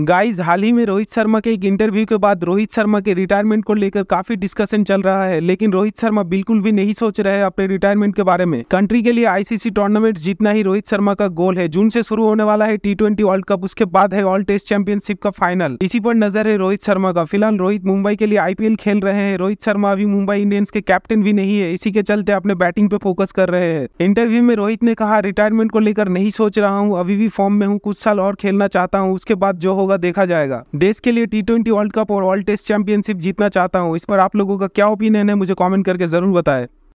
guys हाल ही में रोहित शर्मा के एक इंटरव्यू के बाद रोहित शर्मा के रिटायरमेंट को लेकर काफी डिस्कशन चल रहा है लेकिन रोहित शर्मा बिल्कुल भी नहीं सोच रहे हैं अपने रिटायरमेंट के बारे में कंट्री के लिए आईसीसी टूर्नामेंट जीतना ही रोहित शर्मा का गोल है जून से शुरू होने वाला है टी वर्ल्ड कप उसके बाद है ऑल टेस्ट चैंपियनशिप का फाइनल इसी पर नजर है रोहित शर्मा का फिलहाल रोहित मुंबई के लिए आईपीएल खेल रहे हैं रोहित शर्मा अभी मुंबई इंडियंस के कैप्टन भी नहीं है इसी के चलते अपने बैटिंग पे फोकस कर रहे हैं इंटरव्यू में रोहित ने कहा रिटायरमेंट को लेकर नहीं सोच रहा हूँ अभी भी फॉर्म में हूँ कुछ साल और खेलना चाहता हूँ उसके बाद जो होगा देखा जाएगा देश के लिए टी ट्वेंटी वर्ल्ड कप और वर्ल्ड टेस्ट चैंपियनशिप जीतना चाहता हूँ इस पर आप लोगों का क्या ओपिनियन है मुझे कॉमेंट करके जरूर बताए